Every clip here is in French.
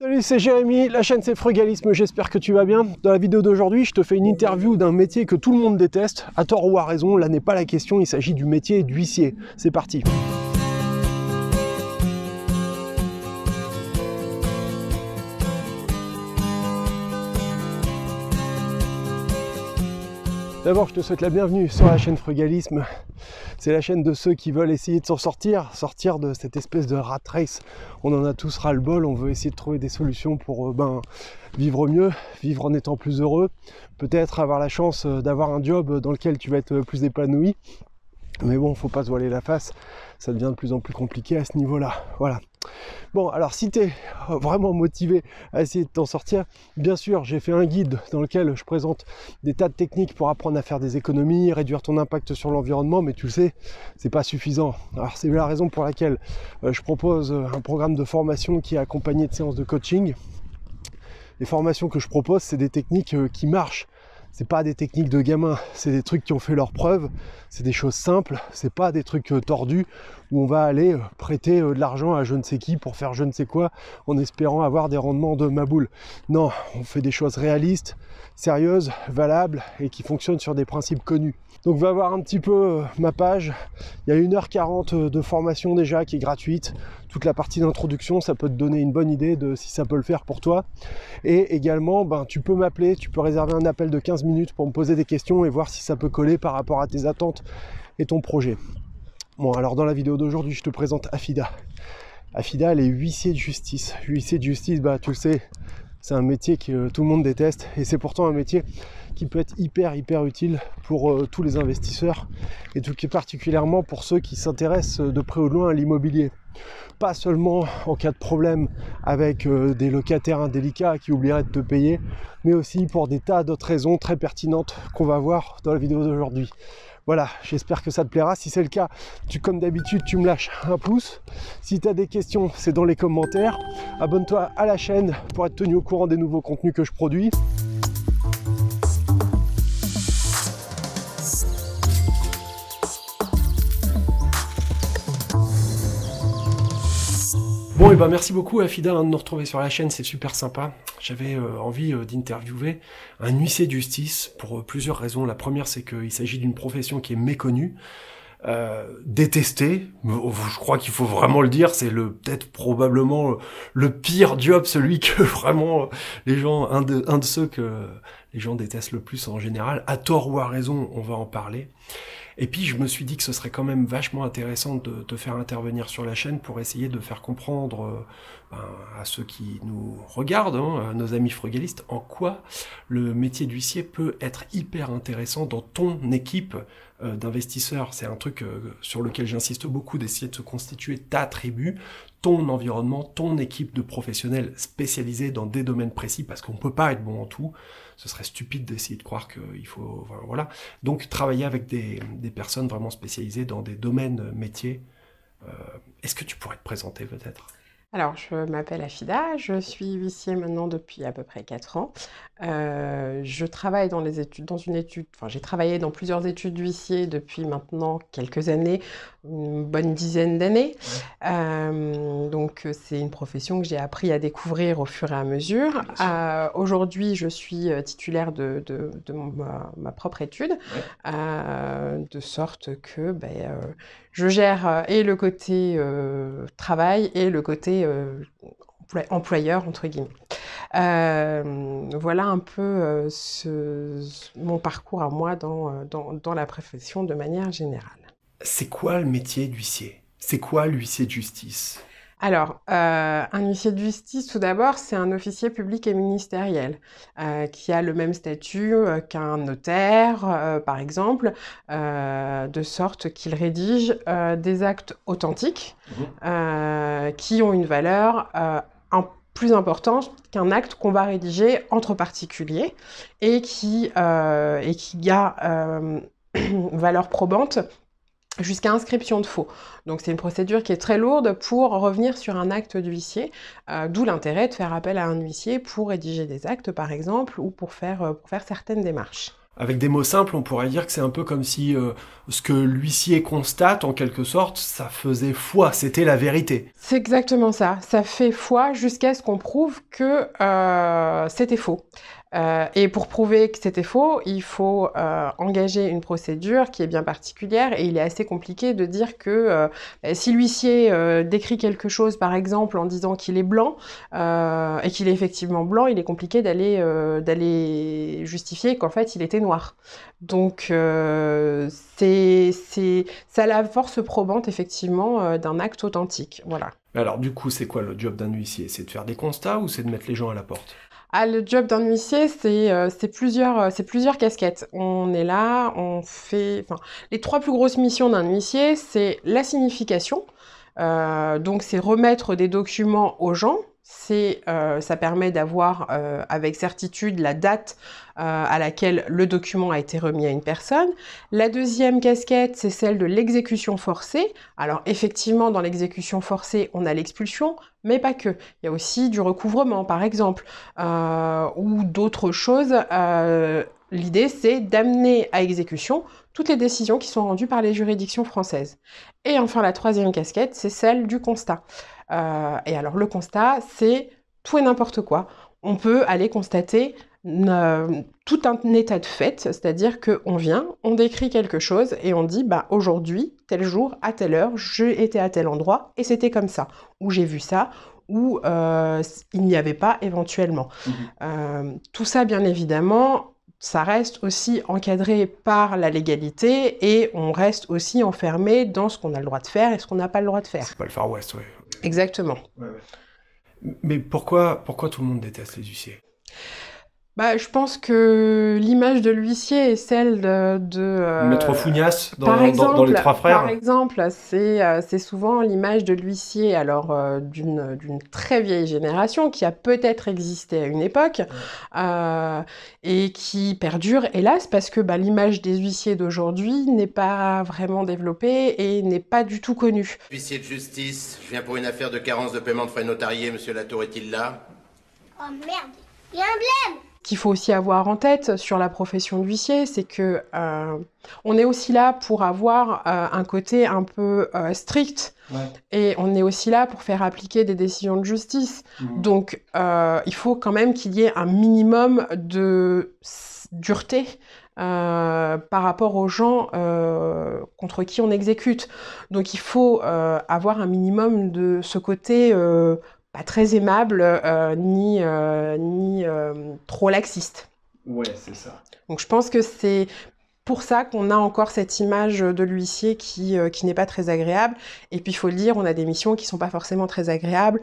Salut, c'est Jérémy, la chaîne c'est Frugalisme, j'espère que tu vas bien. Dans la vidéo d'aujourd'hui, je te fais une interview d'un métier que tout le monde déteste, à tort ou à raison, là n'est pas la question, il s'agit du métier d'huissier. C'est parti. D'abord, je te souhaite la bienvenue sur la chaîne Frugalisme. C'est la chaîne de ceux qui veulent essayer de s'en sortir, sortir de cette espèce de rat race. On en a tous ras le bol, on veut essayer de trouver des solutions pour euh, ben, vivre mieux, vivre en étant plus heureux, peut-être avoir la chance euh, d'avoir un job dans lequel tu vas être euh, plus épanoui. Mais bon, faut pas se voiler la face, ça devient de plus en plus compliqué à ce niveau-là. Voilà. Bon, alors si tu es vraiment motivé à essayer de t'en sortir, bien sûr, j'ai fait un guide dans lequel je présente des tas de techniques pour apprendre à faire des économies, réduire ton impact sur l'environnement, mais tu le sais, c'est pas suffisant. Alors c'est la raison pour laquelle euh, je propose un programme de formation qui est accompagné de séances de coaching. Les formations que je propose, c'est des techniques euh, qui marchent c'est pas des techniques de gamin, c'est des trucs qui ont fait leur preuve, c'est des choses simples, c'est pas des trucs euh, tordus où on va aller euh, prêter euh, de l'argent à je ne sais qui pour faire je ne sais quoi en espérant avoir des rendements de ma boule. Non, on fait des choses réalistes, sérieuses, valables et qui fonctionnent sur des principes connus. Donc va voir un petit peu euh, ma page. Il y a 1h40 de formation déjà qui est gratuite. Toute la partie d'introduction, ça peut te donner une bonne idée de si ça peut le faire pour toi. Et également, ben, tu peux m'appeler, tu peux réserver un appel de 15 minutes pour me poser des questions et voir si ça peut coller par rapport à tes attentes et ton projet. Bon, alors dans la vidéo d'aujourd'hui, je te présente Afida. Afida, elle est huissier de justice. Huissier de justice, bah, tu le sais, c'est un métier que tout le monde déteste et c'est pourtant un métier qui peut être hyper, hyper utile pour euh, tous les investisseurs et tout particulièrement pour ceux qui s'intéressent euh, de près ou de loin à l'immobilier. Pas seulement en cas de problème avec euh, des locataires indélicats qui oublieraient de te payer, mais aussi pour des tas d'autres raisons très pertinentes qu'on va voir dans la vidéo d'aujourd'hui. Voilà, j'espère que ça te plaira. Si c'est le cas, tu comme d'habitude, tu me lâches un pouce. Si tu as des questions, c'est dans les commentaires. Abonne-toi à la chaîne pour être tenu au courant des nouveaux contenus que je produis. Bon, et ben merci beaucoup à hein, de nous retrouver sur la chaîne, c'est super sympa. J'avais euh, envie euh, d'interviewer un huissier de justice pour euh, plusieurs raisons. La première, c'est qu'il s'agit d'une profession qui est méconnue, détestée. Je crois qu'il faut vraiment le dire, c'est le peut-être probablement le pire job, celui que vraiment les gens, un de, un de ceux que les gens détestent le plus en général. À tort ou à raison, on va en parler. Et puis je me suis dit que ce serait quand même vachement intéressant de te faire intervenir sur la chaîne pour essayer de faire comprendre euh, ben, à ceux qui nous regardent, hein, nos amis frugalistes, en quoi le métier d'huissier peut être hyper intéressant dans ton équipe euh, d'investisseurs. C'est un truc euh, sur lequel j'insiste beaucoup, d'essayer de se constituer ta tribu, ton environnement, ton équipe de professionnels spécialisés dans des domaines précis, parce qu'on ne peut pas être bon en tout. Ce serait stupide d'essayer de croire qu'il faut... voilà. Donc travailler avec des des personnes vraiment spécialisées dans des domaines euh, métiers. Euh, est-ce que tu pourrais te présenter peut-être alors, je m'appelle Afida, je suis huissier maintenant depuis à peu près 4 ans. Euh, je travaille dans les études, dans une étude, enfin j'ai travaillé dans plusieurs études d'huissier depuis maintenant quelques années une bonne dizaine d'années. Euh, donc euh, c'est une profession que j'ai appris à découvrir au fur et à mesure. Euh, aujourd'hui, je suis titulaire de, de, de ma, propre étude, de sorte que ben, je gère et le côté travail et le côté employeur, entre guillemets. voilà un peu mon parcours à moi dans, dans, dans la profession de manière générale c'est quoi le métier d'huissier C'est quoi l'huissier de justice alors, euh, un huissier de justice, tout d'abord, c'est un officier public et ministériel euh, qui a le même statut euh, qu'un notaire, par exemple, de sorte qu'il rédige des actes authentiques mhm. qui ont une valeur plus importante qu'un acte qu'on va rédiger entre particuliers et qui, et qui valeur probante jusqu'à inscription de faux. Donc c'est une procédure qui est très lourde pour revenir sur un acte d'huissier, euh, d'où l'intérêt de faire appel à un huissier pour rédiger des actes par exemple ou pour faire, euh, pour faire certaines démarches. Avec des mots simples, on pourrait dire que c'est un peu comme si euh, ce que l'huissier constate, en quelque sorte, ça faisait foi, c'était la vérité. C'est exactement ça, ça fait foi jusqu'à ce qu'on prouve que c'était faux. Euh, et pour prouver que c'était faux, il faut euh, engager une procédure qui est bien particulière et il est assez compliqué de dire que euh, si l'huissier décrit quelque chose, par exemple, en disant qu'il est blanc et qu'il est effectivement blanc, il est compliqué d'aller justifier qu'en fait il était noir. Donc c'est ça la force probante effectivement d'un acte authentique. Voilà. Alors du coup, c'est quoi le job d'un huissier C'est de faire des constats ou c'est de mettre les gens à la porte ah, le job d'un huissier, euh, c'est plusieurs, euh, plusieurs casquettes. On est là, on fait... les trois plus grosses missions d'un huissier, c'est la signification. Euh, donc, c'est remettre des documents aux gens, c'est euh, ça permet d'avoir euh, avec certitude la date euh, à laquelle le document a été remis à une personne. La deuxième casquette, c'est celle de l'exécution forcée. Alors effectivement, dans l'exécution forcée, on a l'expulsion, mais pas que. Il y a aussi du recouvrement, par exemple, ou d'autres choses. L'idée, c'est d'amener à exécution toutes les décisions qui sont rendues par les juridictions françaises. Et enfin, la troisième casquette, c'est celle du constat. Euh, et alors le constat, c'est tout et n'importe quoi. On peut aller constater euh, tout un état de fait, c'est-à-dire qu'on vient, on décrit quelque chose et on dit bah, aujourd'hui, tel jour, à telle heure, j'ai été à tel endroit et c'était comme ça, ou j'ai vu ça, ou euh, il n'y avait pas éventuellement. Mmh tout ça, bien évidemment, ça reste aussi encadré par la légalité et on reste aussi enfermé dans ce qu'on a le droit de faire et ce qu'on n'a pas le droit de faire. C'est pas le Far West, oui. Exactement. Mais pourquoi, pourquoi tout le monde déteste les huissiers bah, je pense que l'image de l'huissier est celle de. de euh, Maître dans, les trois frères. Par exemple, c'est euh, souvent l'image de l'huissier, alors euh, d'une très vieille génération qui a peut-être existé à une époque et qui perdure, hélas, parce que bah, l'image des huissiers d'aujourd'hui n'est pas vraiment développée et n'est pas du tout connue. Huissier de justice, je viens pour une affaire de carence de paiement de frais notariés, monsieur Latour est-il là Oh merde, il y a un blème qu'il faut aussi avoir en tête sur la profession d'huissier, c'est que euh, on est aussi là pour avoir euh, un côté un peu euh, strict et on est aussi là pour faire appliquer des décisions de justice. Mmh. Donc il faut quand même qu'il y ait un minimum de dureté par rapport aux gens contre qui on exécute. Donc il faut avoir un minimum de ce côté pas très aimable euh, ni, euh, ni euh, trop laxiste. Ouais, c'est ça. Donc je pense que c'est pour ça qu'on a encore cette image de l'huissier qui, qui n'est pas très agréable. Et puis il faut le dire, on a des missions qui ne sont pas forcément très agréables,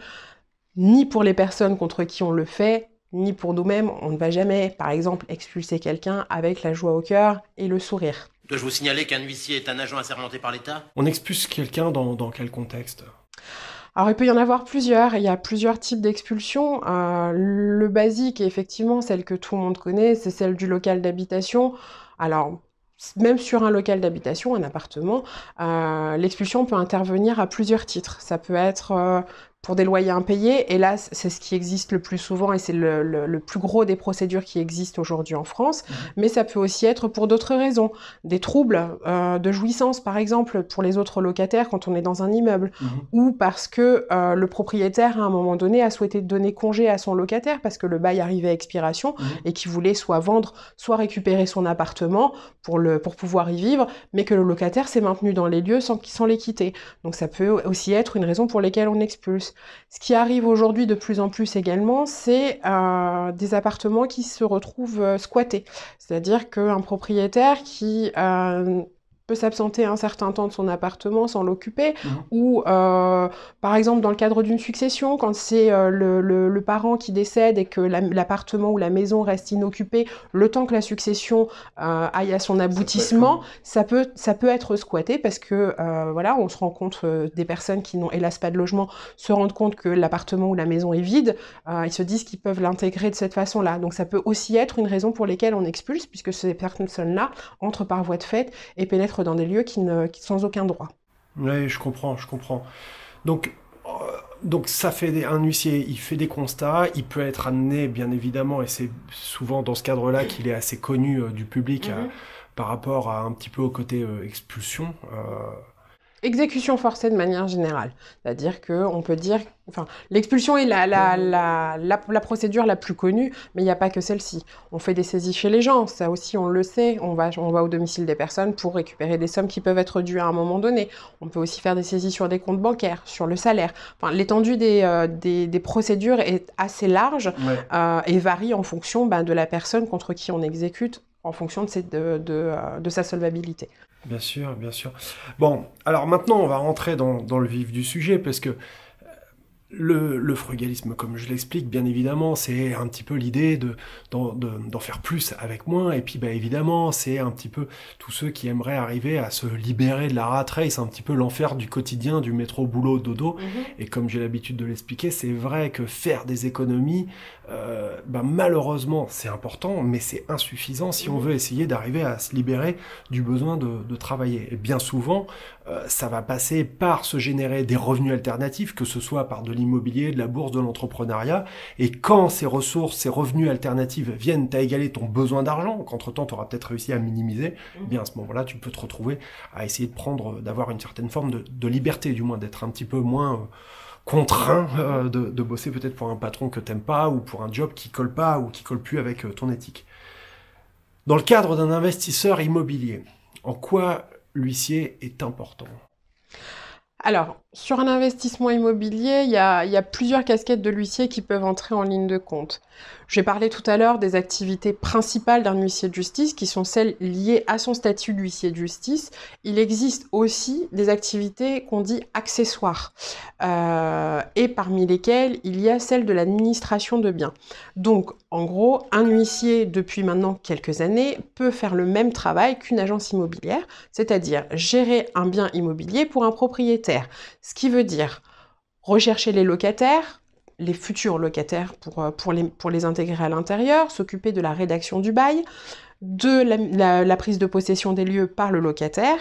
ni pour les personnes contre qui on le fait, ni pour nous-mêmes. On ne va jamais, par exemple, expulser quelqu'un avec la joie au cœur et le sourire. Dois-je vous signaler qu'un huissier est un agent assermenté par l'État On expulse quelqu'un dans, dans quel contexte alors il peut y en avoir plusieurs, il y a plusieurs types d'expulsion. Euh, le basique est effectivement celle que tout le monde connaît, c'est celle du local d'habitation. Alors même sur un local d'habitation, un appartement, euh, l'expulsion peut intervenir à plusieurs titres. Ça peut être euh, pour des loyers impayés. hélas, c'est ce qui existe le plus souvent et c'est le, plus gros des procédures qui existent aujourd'hui en France. Mhm. Mais ça peut aussi être pour d'autres raisons. Des troubles euh, de jouissance, par exemple, pour les autres locataires quand on est dans un immeuble. Mhm. Ou parce que euh, le propriétaire, à un moment donné, a souhaité donner congé à son locataire parce que le bail arrivait à expiration mhm. et qu'il voulait soit vendre, soit récupérer son appartement pour, le, pour pouvoir y vivre, mais que le locataire s'est maintenu dans les lieux sans, sans les quitter. Donc ça peut aussi être une raison pour laquelle on expulse. Ce qui arrive aujourd'hui de plus en plus également, c'est euh, des appartements qui se retrouvent euh, squattés. C'est-à-dire qu'un propriétaire qui euh, peut s'absenter un certain temps de son appartement sans l'occuper, mhm. ou euh, par exemple dans le cadre d'une succession, quand c'est euh, le, parent qui décède et que l'appartement ou la maison reste inoccupé, le temps que la succession euh, aille à son aboutissement, ça peut, ça peut être squatté parce que voilà, on se rend compte des personnes qui n'ont hélas pas de logement se rendent compte que l'appartement ou la maison est vide, ils se disent qu'ils peuvent l'intégrer de cette façon-là. Donc ça peut aussi être une raison pour laquelle on expulse, puisque ces personnes-là entrent par voie de fait et pénètrent dans des lieux qui ne, qui, sans aucun droit. Oui, je comprends, je comprends. Donc, euh, donc ça fait un huissier, il fait des constats, il peut être amené, bien évidemment, et c'est souvent dans ce cadre-là qu'il est assez connu euh, du public mm-hmm. euh, par rapport à un petit peu au côté expulsion exécution forcée de manière générale. C'est-à-dire que on peut dire, enfin, l'expulsion est la, la, la, la, procédure la plus connue, mais il n'y a pas que celle-ci. On fait des saisies chez les gens, ça aussi on le sait, on va, on va au domicile des personnes pour récupérer des sommes qui peuvent être dues à un moment donné. On peut aussi faire des saisies sur des comptes bancaires, sur le salaire. Enfin, l'étendue des, euh, des, procédures est assez large euh, et varie en fonction bah, de la personne contre qui on exécute en fonction de, de, de, euh, de sa solvabilité. Bien sûr, bien sûr. Bon, alors maintenant, on va rentrer dans, le vif du sujet parce que euh, le, frugalisme, comme je l'explique, bien évidemment, c'est un petit peu l'idée de, d'en, faire plus avec moins. Et puis, bah, évidemment, c'est un petit peu tous ceux qui aimeraient arriver à se libérer de la rat race, un petit peu l'enfer du quotidien, du métro, boulot, dodo. Mm-hmm. Et comme j'ai l'habitude de l'expliquer, c'est vrai que faire des économies, ben malheureusement c'est important, mais c'est insuffisant si on veut essayer d'arriver à se libérer du besoin de, travailler. Et bien souvent, euh, ça va passer par se générer des revenus alternatifs, que ce soit par de l'immobilier, de la bourse, de l'entrepreneuriat. Et quand ces ressources, ces revenus alternatifs viennent à égaler ton besoin d'argent, qu'entre-temps tu auras peut-être réussi à minimiser, eh bien à ce moment-là, tu peux te retrouver à essayer de prendre, d'avoir une certaine forme de, liberté, du moins d'être un petit peu moins... Euh, contraint euh, de, bosser peut-être pour un patron que t'aimes pas ou pour un job qui colle pas ou qui colle plus avec euh, ton éthique. Dans le cadre d'un investisseur immobilier, en quoi l'huissier est important Alors, sur un investissement immobilier, il y, a, plusieurs casquettes de l'huissier qui peuvent entrer en ligne de compte. J'ai parlé tout à l'heure des activités principales d'un huissier de justice qui sont celles liées à son statut d'huissier de justice. Il existe aussi des activités qu'on dit accessoires euh, et parmi lesquelles il y a celle de l'administration de biens. Donc en gros, un huissier depuis maintenant quelques années peut faire le même travail qu'une agence immobilière, c'est-à-dire gérer un bien immobilier pour un propriétaire ce qui veut dire rechercher les locataires, les futurs locataires pour, euh, pour, les, pour les intégrer à l'intérieur, s'occuper de la rédaction du bail, de la, prise de possession des lieux par le locataire,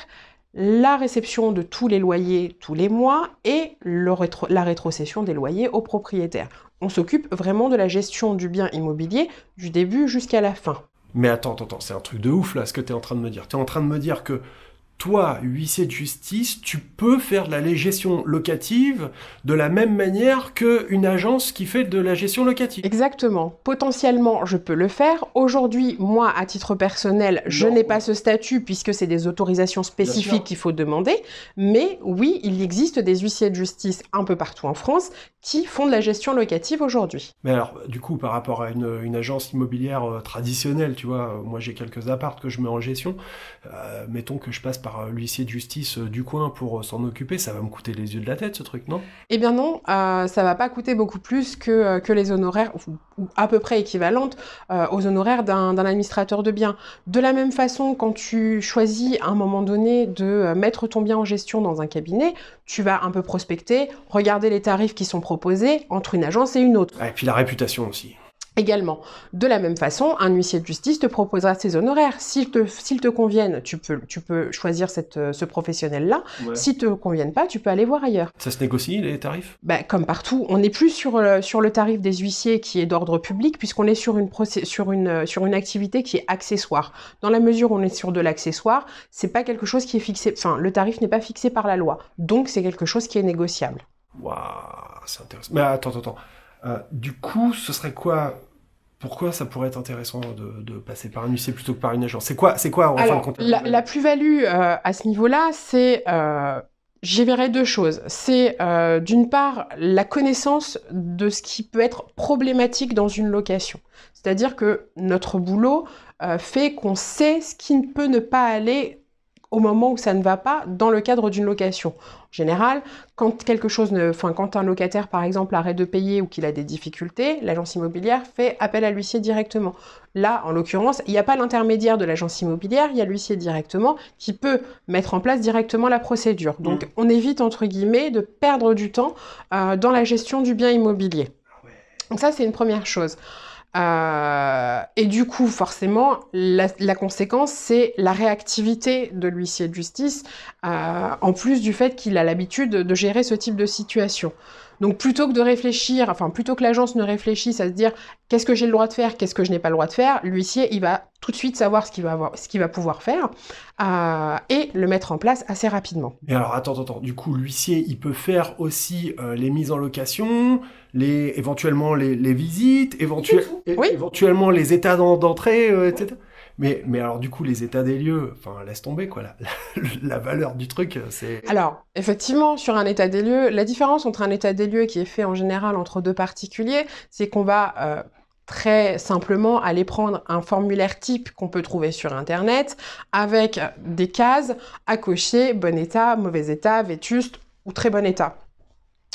la réception de tous les loyers tous les mois et la rétrocession des loyers au propriétaire. On s'occupe vraiment de la gestion du bien immobilier du début jusqu'à la fin. Mais attends, attends, c'est un truc de ouf là ce que tu es en train de me dire. Tu es en train de me dire que toi, huissier de justice, tu peux faire de la gestion locative de la même manière qu'une agence qui fait de la gestion locative. Exactement. Potentiellement, je peux le faire. Aujourd'hui, moi, à titre personnel, je n'ai pas ce statut puisque c'est des autorisations spécifiques qu'il faut demander. Mais oui, il existe des huissiers de justice un peu partout en France qui font de la gestion locative aujourd'hui. Mais alors, du coup, par rapport à une, agence immobilière euh, traditionnelle, tu vois, moi j'ai quelques appartes que je mets en gestion. Euh, mettons que je passe par euh, l'huissier de justice euh, du coin pour euh, s'en occuper, ça va me coûter les yeux de la tête ce truc, non Eh bien non, ça va pas coûter beaucoup plus que, que les honoraires, ou à peu près équivalentes aux honoraires d'un administrateur de biens. De la même façon, quand tu choisis à un moment donné de mettre ton bien en gestion dans un cabinet, tu vas un peu prospecter, regarder les tarifs qui sont proposés entre une agence et une autre. Ah, et puis la réputation aussi. Également, de la même façon, un huissier de justice te proposera ses honoraires. S'ils te, te, conviennent, tu peux, choisir euh, ce professionnel-là. Ouais. ne te conviennent pas, tu peux aller voir ailleurs. Ça se négocie, les tarifs bah, Comme partout, on n'est plus euh, sur le, tarif des huissiers qui est d'ordre public, puisqu'on est euh, sur une, activité qui est accessoire. Dans la mesure où on est sur de l'accessoire, c'est pas quelque chose qui est fixé, enfin, le tarif n'est pas fixé par la loi. Donc, c'est quelque chose qui est négociable. Waouh, c'est intéressant. Mais attends, attends, attends. du coup, ce serait quoi pourquoi ça pourrait être intéressant de, passer par un huissier plutôt que par une agence C'est quoi, c'est quoi en fin de compte La, plus-value euh, à ce niveau-là, c'est euh, j'y verrai deux choses. C'est euh, d'une part la connaissance de ce qui peut être problématique dans une location. C'est-à-dire que notre boulot fait qu'on sait ce qui ne peut ne pas aller au moment où ça ne va pas dans le cadre d'une location. En général, quand quelque chose ne, enfin, quand un locataire par exemple arrête de payer ou qu'il a des difficultés, l'agence immobilière fait appel à l'huissier directement. Là, en l'occurrence, il n'y a pas l'intermédiaire de l'agence immobilière, il y a l'huissier directement qui peut mettre en place directement la procédure. Mmh. Donc, on évite entre guillemets de perdre du temps euh, dans la gestion du bien immobilier. Ah Donc ça, c'est une première chose. Euh, et du coup, forcément, la, conséquence, c'est la réactivité de l'huissier de justice, euh, en plus du fait qu'il a l'habitude de gérer ce type de situation. Donc plutôt que de réfléchir, enfin plutôt que l'agence ne réfléchisse à se dire qu'est-ce que j'ai le droit de faire, qu'est-ce que je n'ai pas le droit de faire, l'huissier il va tout de suite savoir ce qu'il va avoir, ce qu'il va pouvoir faire euh, et le mettre en place assez rapidement. Et alors attends, attends, du coup l'huissier il peut faire aussi euh, les mises en location, les éventuellement les, visites, éventuellement les états d'entrée, euh, etc. Mais, alors, du coup, les états des lieux, enfin, laisse tomber, quoi. La, la, valeur du truc, euh, c'est. Alors, effectivement, sur un état des lieux, la différence entre un état des lieux qui est fait en général entre deux particuliers, c'est qu'on va. Euh, très simplement aller prendre un formulaire type qu'on peut trouver sur Internet avec des cases à cocher, bon état, mauvais état, vétuste ou très bon état.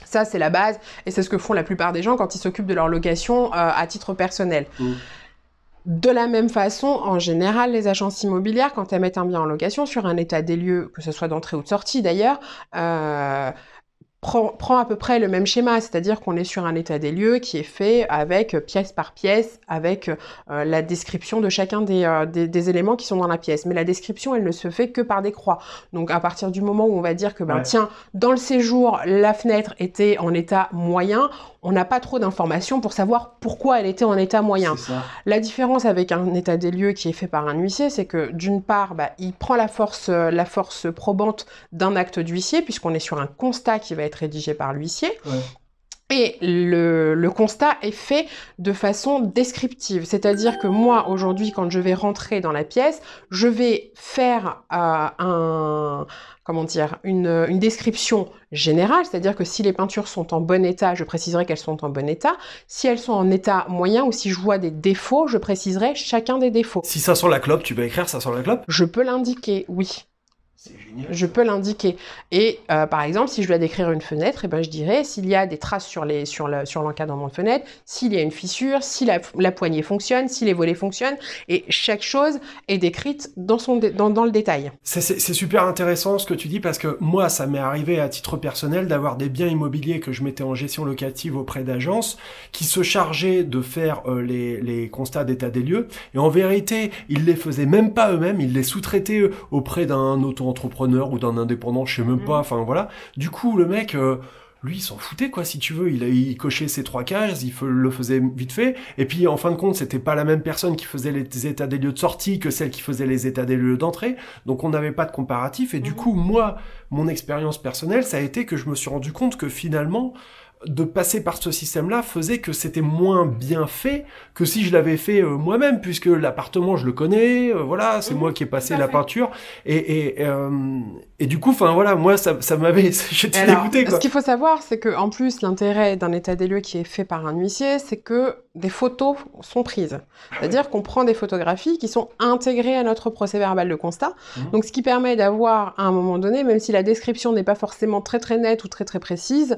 Ça, c'est la base et c'est ce que font la plupart des gens quand ils s'occupent de leur location euh, à titre personnel. Mmh. De la même façon, en général, les agences immobilières, quand elles mettent un bien en location sur un état des lieux, que ce soit d'entrée ou de sortie d'ailleurs, euh, prend, à peu près le même schéma, c'est-à-dire qu'on est sur un état des lieux qui est fait avec euh, pièce par pièce, avec euh, la description de chacun euh, des, éléments qui sont dans la pièce. Mais la description, elle ne se fait que par des croix. Donc à partir du moment où on va dire que, ben tiens, dans le séjour, la fenêtre était en état moyen, on n'a pas trop d'informations pour savoir pourquoi elle était en état moyen. La différence avec un état des lieux qui est fait par un huissier, c'est que d'une part, bah, il prend la force, la force probante d'un acte d'huissier, puisqu'on est sur un constat qui va être rédigé par l'huissier. Et le, constat est fait de façon descriptive, c'est-à-dire que moi aujourd'hui, quand je vais rentrer dans la pièce, je vais faire euh, un comment dire une, une description générale, c'est-à-dire que si les peintures sont en bon état, je préciserai qu'elles sont en bon état. Si elles sont en état moyen ou si je vois des défauts, je préciserai chacun des défauts. Si ça sent la clope, tu peux écrire ça sent la clope. Je peux l'indiquer, oui. Je peux l'indiquer. Et euh, par exemple, si je dois décrire une fenêtre, et eh ben, je dirais s'il y a des traces sur, les, sur, sur l'encadrement de fenêtre, s'il y a une fissure, si la, poignée fonctionne, si les volets fonctionnent. Et chaque chose est décrite dans, son, dans, dans le détail. C'est, super intéressant ce que tu dis parce que moi, ça m'est arrivé à titre personnel d'avoir des biens immobiliers que je mettais en gestion locative auprès d'agences qui se chargeaient de faire euh, les, constats d'état des lieux. Et en vérité, ils les faisaient même pas eux-mêmes, ils les sous-traitaient auprès d'un auto entrepreneur ou d'un indépendant, je sais même pas, mm. enfin voilà. Du coup, le mec, euh, lui, il s'en foutait, quoi, si tu veux. Il, il cochait ses trois cases, il le faisait vite fait. Et puis, en fin de compte, c'était pas la même personne qui faisait les états des lieux de sortie que celle qui faisait les états des lieux d'entrée. Donc, on n'avait pas de comparatif. Et du mm. coup, moi, mon expérience personnelle, ça a été que je me suis rendu compte que finalement, de passer par ce système-là faisait que c'était moins bien fait que si je l'avais fait euh, moi-même, puisque l'appartement, je le connais, euh, voilà, c'est mmh, moi qui ai passé la peinture. Et, et, euh, et du coup, enfin voilà, moi, ça, ça m'avait... J'étais dégoûté, Ce qu'il faut savoir, c'est que en plus, l'intérêt d'un état des lieux qui est fait par un huissier, c'est que des photos sont prises. C'est-à-dire qu'on prend des photographies qui sont intégrées à notre procès-verbal de constat. Mmh. Donc, ce qui permet d'avoir, à un moment donné, même si la description n'est pas forcément très très nette ou très très précise,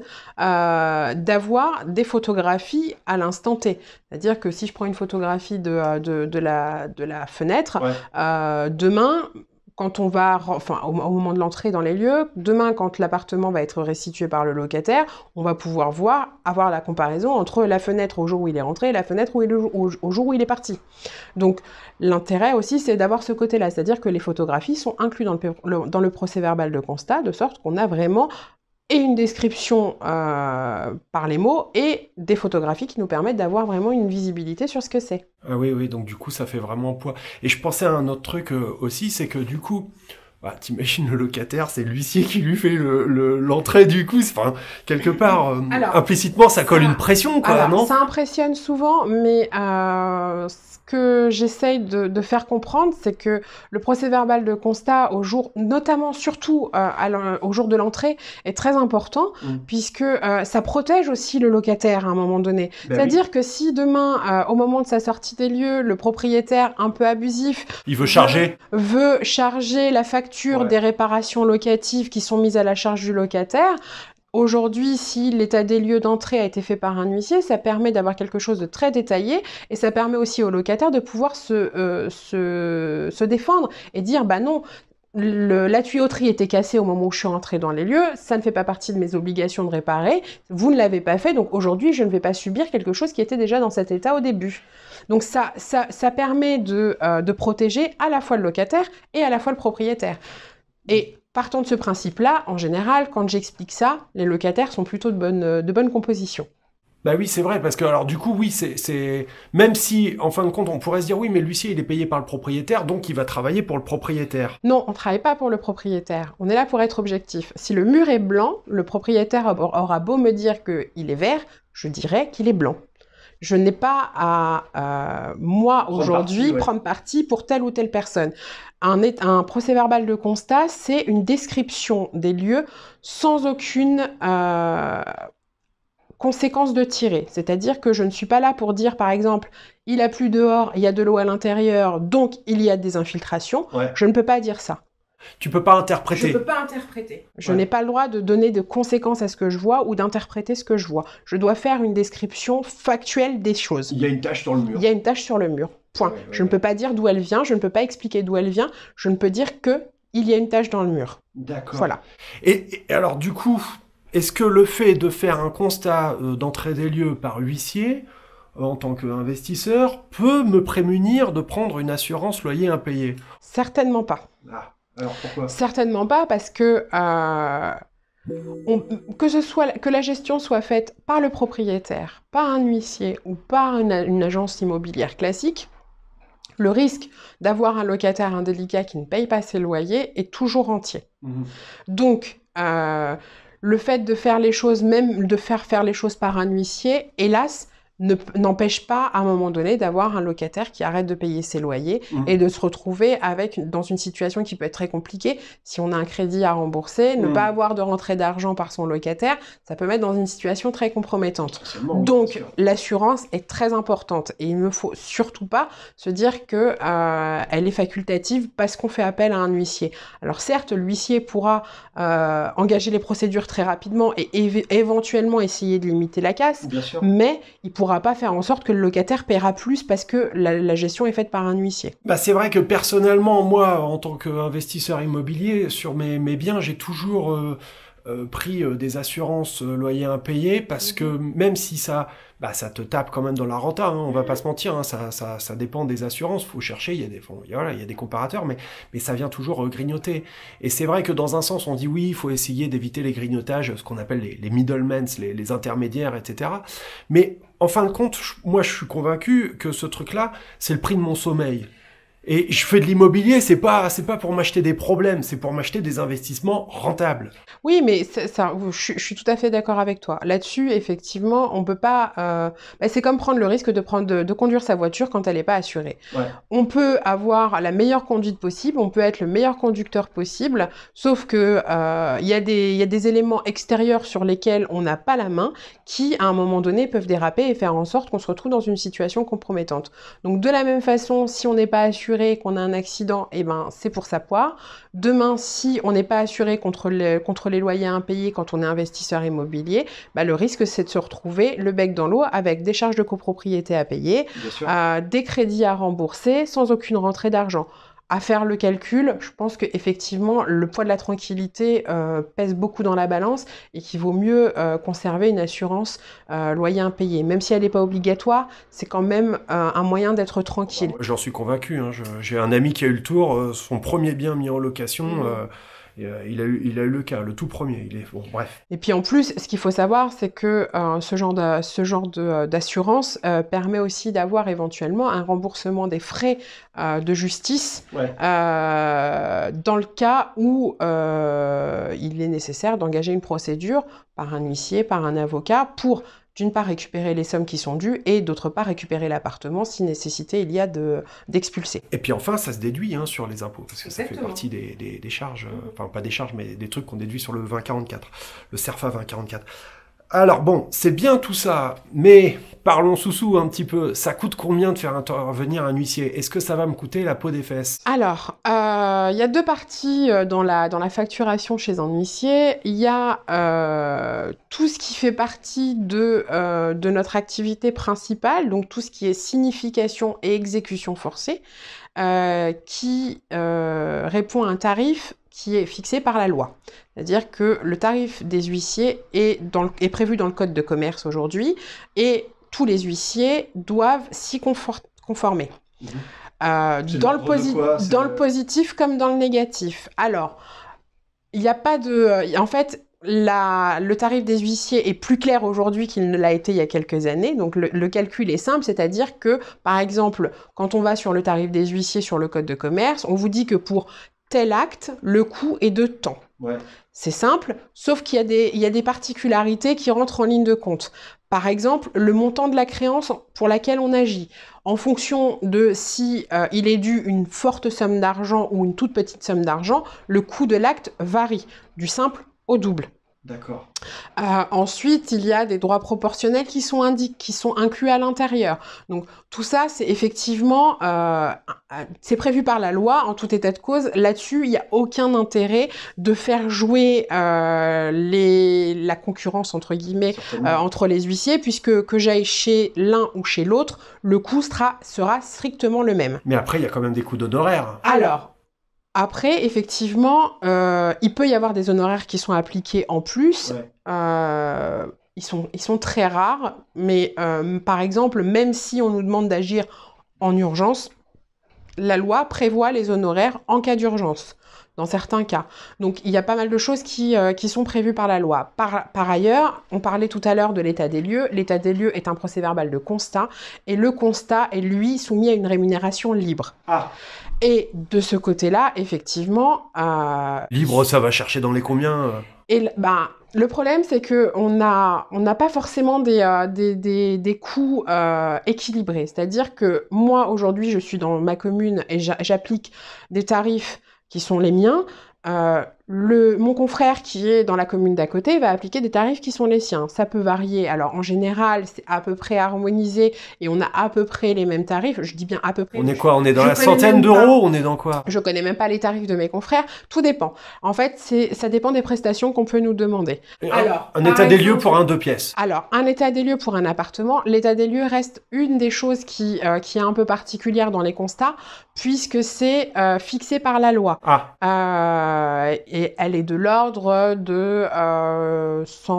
euh, d'avoir des photographies à l'instant T. C'est-à-dire que si je prends une photographie de, euh, la, de la fenêtre, euh, demain, quand on va, enfin, au, moment de l'entrée dans les lieux, demain, quand l'appartement va être restitué par le locataire, on va pouvoir voir, avoir la comparaison entre la fenêtre au jour où il est rentré et la fenêtre au, jour où il est parti. Donc, l'intérêt aussi, c'est d'avoir ce côté-là, c'est-à-dire que les photographies sont incluses dans le, dans le procès verbal de constat, de sorte qu'on a vraiment et une description euh, par les mots et des photographies qui nous permettent d'avoir vraiment une visibilité sur ce que c'est. Ah oui, oui, donc du coup, ça fait vraiment poids. Et je pensais à un autre truc euh, aussi, c'est que du coup, bah, t'imagines le locataire, c'est l'huissier qui lui fait l'entrée le, du coup. Enfin, quelque part, euh, implicitement, ça colle une pression, quoi, non Ça impressionne souvent, mais euh, ce que j'essaye de, faire comprendre, c'est que le procès-verbal de constat au jour, notamment surtout euh, au jour de l'entrée, est très important mmh. puisque ça protège aussi le locataire à un moment donné. Ben C'est-à-dire que si demain, au moment de sa sortie des lieux, le propriétaire un peu abusif, il veut charger, veut charger la facture des réparations locatives qui sont mises à la charge du locataire. Aujourd'hui, si l'état des lieux d'entrée a été fait par un huissier, ça permet d'avoir quelque chose de très détaillé et ça permet aussi au locataire de pouvoir se, euh, se, défendre et dire bah non, la tuyauterie était cassée au moment où je suis entré dans les lieux, ça ne fait pas partie de mes obligations de réparer, vous ne l'avez pas fait, donc aujourd'hui je ne vais pas subir quelque chose qui était déjà dans cet état au début. Donc ça, ça, permet euh, de, protéger à la fois le locataire et à la fois le propriétaire. Et partant de ce principe-là, en général, quand j'explique ça, les locataires sont plutôt de bonne, composition. Bah oui, c'est vrai, parce que alors du coup, oui, c'est même si en fin de compte, on pourrait se dire oui, mais l'huissier il est payé par le propriétaire, donc il va travailler pour le propriétaire. Non, on travaille pas pour le propriétaire. On est là pour être objectif. Si le mur est blanc, le propriétaire aura beau me dire qu'il est vert, je dirais qu'il est blanc. Je n'ai pas à, euh, moi, aujourd'hui, prendre parti pour telle ou telle personne. Un, procès-verbal de constat, c'est une description des lieux sans aucune euh, conséquence de tirer. C'est-à-dire que je ne suis pas là pour dire, par exemple, il a plus dehors, il y a de l'eau à l'intérieur, donc il y a des infiltrations. Je ne peux pas dire ça. Tu peux pas interpréter. Je peux pas interpréter. Je n'ai pas le droit de donner de conséquences à ce que je vois ou d'interpréter ce que je vois. Je dois faire une description factuelle des choses. Il y a une tache sur le mur. Il y a une tache sur le mur. Point. je ne peux pas dire d'où elle vient. Je ne peux pas expliquer d'où elle vient. Je ne peux dire que il y a une tache dans le mur. D'accord. Voilà. Et, alors du coup, est-ce que le fait de faire un constat euh, d'entrée des lieux par huissier euh, en tant qu'investisseur peut me prémunir de prendre une assurance loyer impayé Certainement pas. Ah. Certainement pas, parce que euh, que, la gestion soit faite par le propriétaire, par un huissier ou par une, agence immobilière classique, le risque d'avoir un locataire indélicat qui ne paye pas ses loyers est toujours entier. Mhm. Donc, euh, le fait de faire les choses, même de faire faire les choses par un huissier, hélas, n'empêche pas à un moment donné d'avoir un locataire qui arrête de payer ses loyers mmh. et de se retrouver avec dans une situation qui peut être très compliquée si on a un crédit à rembourser ne mmh. pas avoir de rentrée d'argent par son locataire ça peut mettre dans une situation très compromettante donc l'assurance est très importante et il ne faut surtout pas se dire que euh, elle est facultative parce qu'on fait appel à un huissier alors certes l'huissier pourra euh, engager les procédures très rapidement et éventuellement essayer de limiter la casse mais il pourra pas faire en sorte que le locataire paiera plus parce que la, gestion est faite par un huissier. Bah c'est vrai que personnellement, moi, en tant qu'investisseur immobilier, sur mes, mes biens, j'ai toujours... Euh, euh, prix euh, des assurances euh, loyers impayés parce que mhm. même si ça, bah, ça te tape quand même dans la renta, hein, on va mhm. pas se mentir, hein, ça, ça, dépend des assurances, faut chercher, il y a des, il y a des comparateurs, mais, ça vient toujours grignoter. Et c'est vrai que dans un sens, on dit oui, il faut essayer d'éviter les grignotages, ce qu'on appelle les, les middlemen, les intermédiaires, etc. Mais en fin de compte, moi je suis convaincu que ce truc-là, c'est le prix de mon sommeil. Et je fais de l'immobilier, c'est pas, c'est pas pour m'acheter des problèmes, c'est pour m'acheter des investissements rentables. Oui, mais je, suis tout à fait d'accord avec toi. Là-dessus, effectivement, on peut pas. Euh, bah, c'est comme prendre le risque de prendre, de, conduire sa voiture quand elle n'est pas assurée. On peut avoir la meilleure conduite possible, on peut être le meilleur conducteur possible, sauf que euh, il y, a des éléments extérieurs sur lesquels on n'a pas la main, qui à un moment donné peuvent déraper et faire en sorte qu'on se retrouve dans une situation compromettante. Donc de la même façon, si on n'est pas assuré qu'on a un accident, et eh ben c'est pour sa poire. Demain, si on n'est pas assuré contre, les loyers impayés quand on est investisseur immobilier, bah, le risque c'est de se retrouver le bec dans l'eau avec des charges de copropriété à payer, euh, des crédits à rembourser sans aucune rentrée d'argent à faire le calcul, je pense qu'effectivement, le poids de la tranquillité euh, pèse beaucoup dans la balance et qu'il vaut mieux euh, conserver une assurance euh, loyer impayé. Même si elle n'est pas obligatoire, c'est quand même un moyen d'être tranquille. Bah, j'en suis convaincu. Hein. J'ai un ami qui a eu le tour, son premier bien mis en location. Mmh. Euh, il, a eu, il a eu le cas, le tout premier. Il est, bref. Et puis en plus, ce qu'il faut savoir, c'est que euh, ce genre de, ce genre euh, d'assurance permet aussi d'avoir éventuellement un remboursement des frais de justice dans le cas où il est nécessaire d'engager une procédure par un huissier, par un avocat, pour d'une part récupérer les sommes qui sont dues et d'autre part récupérer l'appartement si nécessité il y a d'expulser. et puis enfin, ça se déduit hein, sur les impôts, parce que ça fait partie des, charges, mhm. enfin pas des charges, mais des trucs qu'on déduit sur le 2044, le CERFA 2044. Alors bon, c'est bien tout ça, mais parlons sous-sous un petit peu. Ça coûte combien de faire intervenir un huissier Est-ce que ça va me coûter la peau des fesses Alors, euh, il y a deux parties euh, dans la, dans la facturation chez un huissier. Il y a euh, tout ce qui fait partie de, notre activité principale, donc tout ce qui est signification et exécution forcée. qui répond à un tarif qui est fixé par la loi. C'est-à-dire que le tarif des huissiers est, dans est prévu dans le code de commerce aujourd'hui et tous les huissiers doivent s'y conformer. Mhm. Euh, dans, le, dans le... positif comme dans le négatif. Alors, il n'y a pas de... En fait, la, le tarif des huissiers est plus clair aujourd'hui qu'il ne l'a été il y a quelques années. Donc le, le calcul est simple, c'est-à-dire que, par exemple, quand on va sur le tarif des huissiers sur le code de commerce, on vous dit que pour tel acte, le coût est de temps. C'est simple, sauf qu'il y, y, a des particularités qui rentrent en ligne de compte. Par exemple, le montant de la créance pour laquelle on agit. En fonction de si euh, il est dû une forte somme d'argent ou une toute petite somme d'argent, le coût de l'acte varie, du simple au double. D'accord. Euh, ensuite, il y a des droits proportionnels qui sont, qui sont inclus à l'intérieur. Donc tout ça, c'est effectivement, euh, c'est prévu par la loi en tout état de cause. Là-dessus, il n'y a aucun intérêt de faire jouer euh, la concurrence entre guillemets entre les huissiers, puisque que j'aille chez l'un ou chez l'autre, le coût sera, sera strictement le même. Mais après, il y a quand même des coûts d'honoraires. Alors, après, effectivement, euh, il peut y avoir des honoraires qui sont appliqués en plus. Euh, ils, sont, ils sont très rares, mais euh, par exemple, même si on nous demande d'agir en urgence, la loi prévoit les honoraires en cas d'urgence, dans certains cas. Donc il y a pas mal de choses qui, qui sont prévues par la loi. Par, par ailleurs, on parlait tout à l'heure de l'état des lieux. L'état des lieux est un procès verbal de constat, et le constat est lui soumis à une rémunération libre. Ah. Et de ce côté-là, effectivement. Euh, Libre, ça va chercher dans les combien euh et ben, le problème, c'est que on n'a on n'a pas forcément des, euh, des, des, des coûts équilibrés. C'est-à-dire que moi, aujourd'hui, je suis dans ma commune et j'applique des tarifs qui sont les miens mon confrère qui est dans la commune d'à côté va appliquer des tarifs qui sont les siens. Ça peut varier. Alors en général, c'est à peu près harmonisé et on a à peu près les mêmes tarifs. Je dis bien à peu près. On est quoi On est dans la centaine d'euros On est dans quoi Je connais même pas les tarifs de mes confrères. Tout dépend. En fait, ça dépend des prestations qu'on peut nous demander. Un, un état des lieux pour un deux pièces. Alors, un état des lieux pour un appartement. L'état des lieux reste une des choses qui, euh, est un peu particulière dans les constats puisque c'est euh, fixé par la loi. Ah. et euh, et elle est de l'ordre de 100,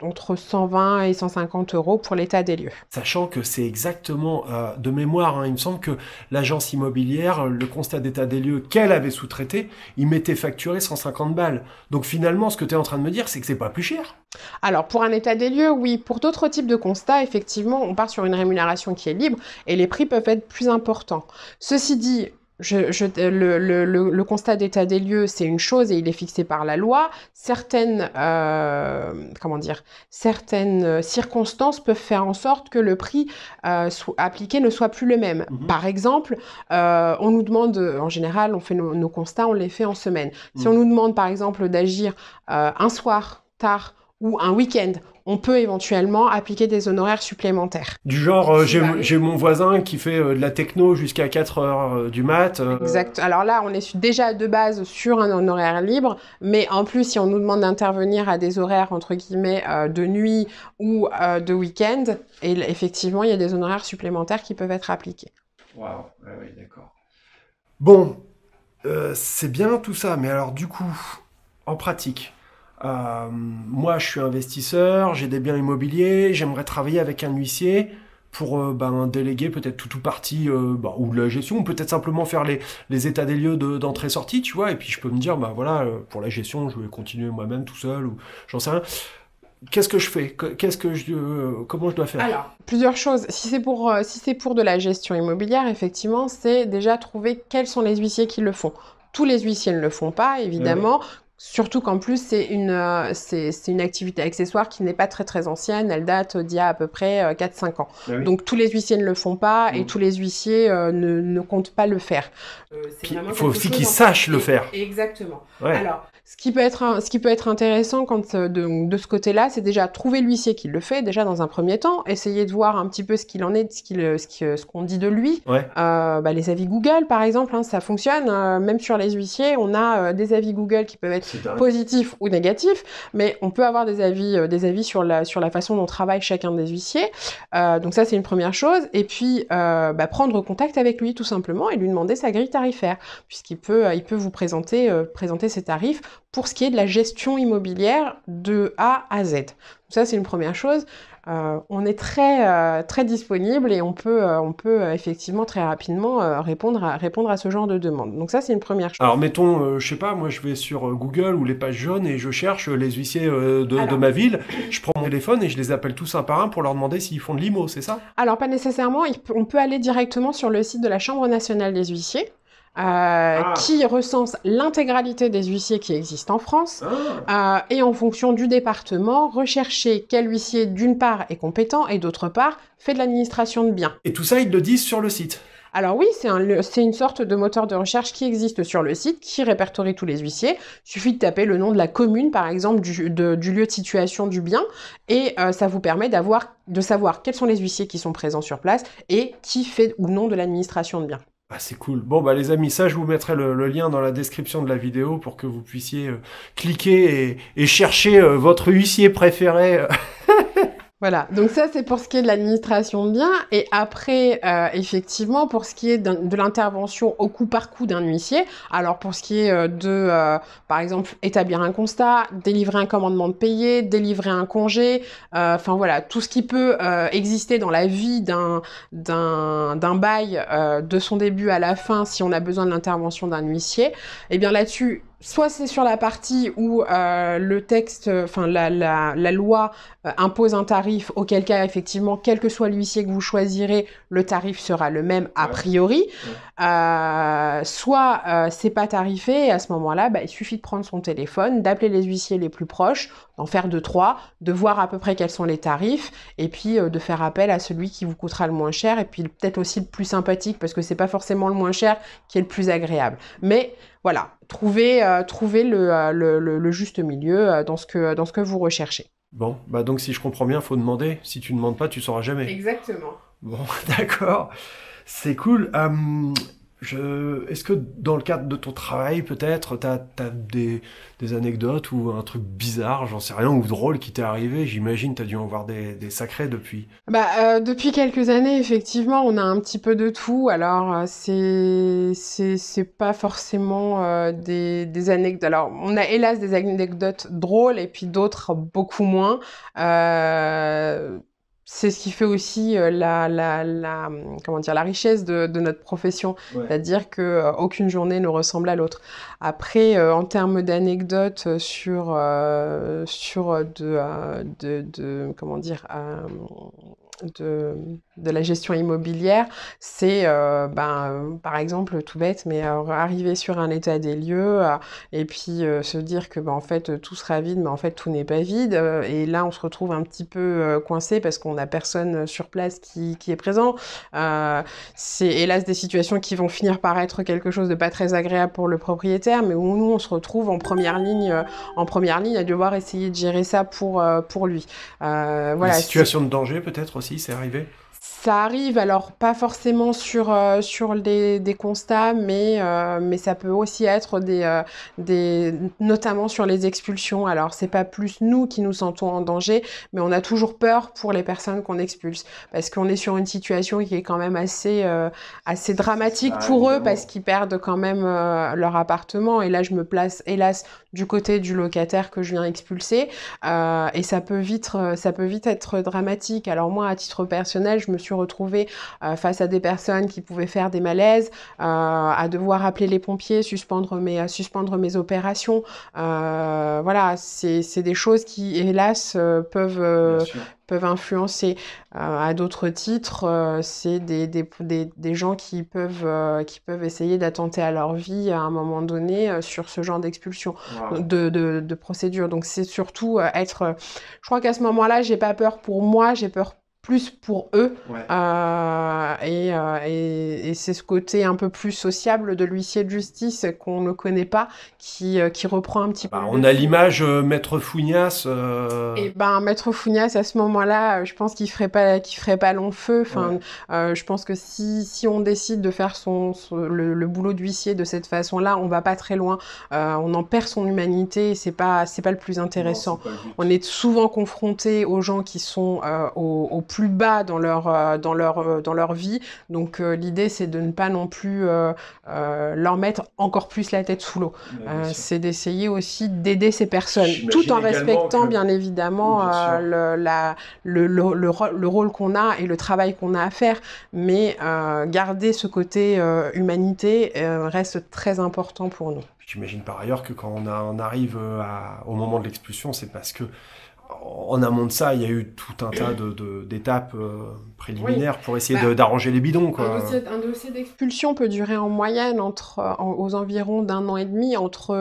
euh, entre 120 et 150 euros pour l'état des lieux. Sachant que c'est exactement euh, de mémoire, hein, il me semble que l'agence immobilière, le constat d'état des lieux qu'elle avait sous-traité, il m'était facturé 150 balles. Donc finalement, ce que tu es en train de me dire, c'est que c'est pas plus cher. Alors pour un état des lieux, oui. Pour d'autres types de constats, effectivement, on part sur une rémunération qui est libre et les prix peuvent être plus importants. Ceci dit, le, constat d'état des lieux, c'est une chose et il est fixé par la loi. Certaines, euh, comment dire, certaines circonstances peuvent faire en sorte que le prix euh, appliqué ne soit plus le même. Mhm. Par exemple, euh, on nous demande, en général, on fait nos, constats, on les fait en semaine. Si mhm. on nous demande, par exemple, d'agir un soir tard ou un week-end on peut éventuellement appliquer des honoraires supplémentaires. Du genre, euh, j'ai mon voisin qui fait euh, de la techno jusqu'à 4 heures euh, du mat. Exact. Alors là, on est déjà de base sur un honoraire libre, mais en plus, si on nous demande d'intervenir à des horaires, entre guillemets, de nuit ou de week-end, effectivement, il y a des honoraires supplémentaires qui peuvent être appliqués. Waouh, oui, d'accord. Bon, c'est bien tout ça, mais alors du coup, en pratique, euh, moi je suis investisseur, j'ai des biens immobiliers, j'aimerais travailler avec un huissier pour euh, ben, déléguer peut-être tout ou partie euh, ben, ou de la gestion ou peut-être simplement faire les, états des lieux d'entrée-sortie, tu vois, et puis je peux me dire, bah voilà, euh, pour la gestion, je vais continuer moi-même tout seul ou j'en sais rien. Qu'est-ce que je fais quest que je, comment je dois faire Alors, plusieurs choses. Si c'est pour, si pour de la gestion immobilière, effectivement, c'est déjà trouver quels sont les huissiers qui le font tous les huissiers ne le font pas, eh évidemment. Surtout qu'en plus, c'est une, euh, une activité accessoire qui n'est pas très très ancienne. Elle date d'il y a à peu près 4-5 euh, ans. Ah Donc tous les huissiers ne le font pas et mm. tous les huissiers euh, ne, ne, comptent pas le faire. il faut aussi qu'ils sachent le faire. Exactement. Ce qui peut être, ce qui peut être intéressant quand, euh, de, de ce côté-là, c'est déjà trouver l'huissier qui le fait, déjà dans un premier temps, essayer de voir un petit peu ce qu'il en est, ce qu'on euh, euh, ce qu'on dit de lui. Bah, les avis Google, par exemple, hein, ça fonctionne. Hein. même sur les huissiers, on a des avis Google qui peuvent être positifs ou négatifs, mais on peut avoir des avis, des avis sur, la, sur la façon dont travaille chacun des huissiers. donc ça, c'est une première chose. Et puis, bah, prendre contact avec lui, tout simplement, et lui demander sa grille tarifaire, puisqu'il peut, il peut vous présenter, présenter ses tarifs pour ce qui est de la gestion immobilière de A à Z. ça, c'est une première chose. Euh, on est très, euh, très disponible et on peut, euh, on peut effectivement très rapidement répondre, à, répondre à ce genre de demande. Donc ça, c'est une première chose. Alors mettons, je sais pas, moi je vais sur Google ou les pages jaunes et je cherche les huissiers de, de, ma ville. Je prends mon téléphone et je les appelle tous un par un pour leur demander s'ils font de l'IMO, c'est ça Alors pas nécessairement, on peut aller directement sur le site de la Chambre nationale des huissiers. Euh, ah. qui recense l'intégralité des huissiers qui existent en France ah. euh, et en fonction du département, rechercher quel huissier d'une part est compétent et d'autre part fait de l'administration de biens. Et tout ça, ils le disent sur le site alors oui, c'est une sorte de moteur de recherche qui existe sur le site, qui répertorie tous les huissiers. Il suffit de taper le nom de la commune, par exemple, du, lieu de situation du bien, et euh, ça vous permet de savoir quels sont les huissiers qui sont présents sur place et qui fait ou non de l'administration de biens. Ah, c'est cool. Bon, bah, les amis, ça, je vous mettrai le, lien dans la description de la vidéo pour que vous puissiez euh, cliquer et, chercher euh, votre huissier préféré. Voilà, donc ça c'est pour ce qui est de l'administration de biens. Et après, euh, effectivement, pour ce qui est de l'intervention au coup par coup d'un huissier, alors pour ce qui est euh, de, euh, par exemple, établir un constat, délivrer un commandement de payer, délivrer un congé, enfin voilà, tout ce qui peut exister dans la vie d'un d'un bail de son début à la fin, si on a besoin de l'intervention d'un huissier, eh bien là-dessus, soit c'est sur la partie où euh, le texte, enfin la, loi euh, impose un tarif, auquel cas effectivement, quel que soit l'huissier que vous choisirez, le tarif sera le même a priori. Euh, soit euh, c'est pas tarifé, et à ce moment-là, bah, il suffit de prendre son téléphone, d'appeler les huissiers les plus proches, d'en faire deux, trois, de voir à peu près quels sont les tarifs, et puis de faire appel à celui qui vous coûtera le moins cher, et puis peut-être aussi le plus sympathique, parce que c'est pas forcément le moins cher qui est le plus agréable. Mais voilà, trouver, euh, trouver euh, le, le, juste milieu euh, dans ce que, dans ce que vous recherchez. Bon, bah donc si je comprends bien, faut demander. Si tu ne demandes pas, tu sauras jamais. Exactement. Bon, d'accord. C'est cool. Est-ce que dans le cadre de ton travail, peut-être, t'as as des, des, anecdotes ou un truc bizarre, j'en sais rien, ou drôle qui t'est arrivé J'imagine, as dû en voir des, des sacrés depuis. Bah, euh, depuis quelques années, effectivement, on a un petit peu de tout. Alors, euh, c'est c'est pas forcément euh, des, anecdotes. Alors, on a hélas des anecdotes drôles et puis d'autres beaucoup moins c'est ce qui fait aussi euh, la, la, la, comment dire, la richesse de, de notre profession, c'est-à-dire que euh, aucune journée ne ressemble à l'autre. Après, euh, en termes d'anecdotes sur, sur de, de, de, comment dire, de de la gestion immobilière, c'est euh, ben, par exemple tout bête, mais euh, arriver sur un état des lieux euh, et puis se dire que ben, en fait tout sera vide, mais en fait tout n'est pas vide. et là on se retrouve un petit peu coincé parce qu'on n'a personne sur place qui, est présent. c'est hélas des situations qui vont finir par être quelque chose de pas très agréable pour le propriétaire, mais où nous on se retrouve en première ligne, en première ligne à devoir essayer de gérer ça pour, pour lui. voilà, situation de danger peut-être aussi, c'est arrivé ça arrive, alors pas forcément sur, euh, sur des, des, constats, mais, euh, mais ça peut aussi être des, euh, des, notamment sur les expulsions. Alors c'est pas plus nous qui nous sentons en danger, mais on a toujours peur pour les personnes qu'on expulse, parce qu'on est sur une situation qui est quand même assez, assez dramatique ah, pour eux, parce qu'ils perdent quand même leur appartement. Et là je me place, hélas, du côté du locataire que je viens expulser, et ça peut vite, ça peut vite être dramatique. Alors moi, à titre personnel, je me suis retrouver euh, face à des personnes qui pouvaient faire des malaises, euh, à devoir appeler les pompiers, suspendre mes, euh, suspendre mes opérations. voilà, c'est des choses qui, hélas, peuvent, peuvent influencer. à d'autres titres, c'est des, des, gens qui peuvent, qui peuvent essayer d'attenter à leur vie à un moment donné sur ce genre d'expulsion, de, de, de, procédure. Donc c'est surtout être... je crois qu'à ce moment-là, j'ai pas peur pour moi, j'ai peur plus pour eux. Euh, euh, et, c'est ce côté un peu plus sociable de l'huissier de justice qu'on ne connaît pas, qui, euh, qui reprend un petit bah, peu. On a l'image Maître Fougnas. Et eh ben Maître Fougnas, à ce moment-là, je pense qu'il ferait pas, ferait pas long feu. Enfin, je pense que si, si on décide de faire son, le, boulot d'huissier de cette façon-là, on va pas très loin. on en perd son humanité. C'est pas, c'est pas le plus intéressant. on est souvent confronté aux gens qui sont au, au plus bas dans leur, euh, dans leur, euh, dans leur vie. Donc euh, l'idée, c'est de ne pas non plus leur mettre encore plus la tête sous l'eau. c'est d'essayer aussi d'aider ces personnes, tout en respectant bien évidemment le, la, le, le, rôle qu'on a et le travail qu'on a à faire. Mais garder ce côté humanité reste très important pour nous. J'imagine par ailleurs que quand on, on arrive au moment de l'expulsion, c'est parce que en amont de ça, il y a eu tout un tas d'étapes euh, préliminaires pour essayer bah, d'arranger les bidons. Quoi. Un dossier, d'expulsion peut durer en moyenne entre, euh, aux environs d'un an et demi, euh, entre,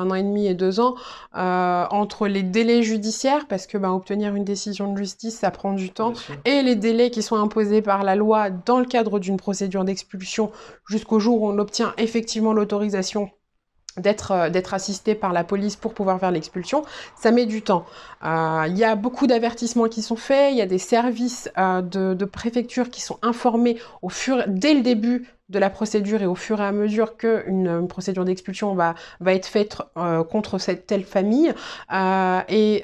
un an et demi et deux ans, entre les délais judiciaires, parce que ben, obtenir une décision de justice, ça prend du temps, et les délais qui sont imposés par la loi dans le cadre d'une procédure d'expulsion jusqu'au jour où on obtient effectivement l'autorisation d'être euh, d'être assisté par la police pour pouvoir faire l'expulsion, ça met du temps. Euh, il y a beaucoup d'avertissements qui sont faits, il y a des services euh, de, de, préfecture qui sont informés au fur dès le début de la procédure et au fur et à mesure qu'une une euh, procédure d'expulsion va, va être faite euh, contre cette telle famille. Euh, et,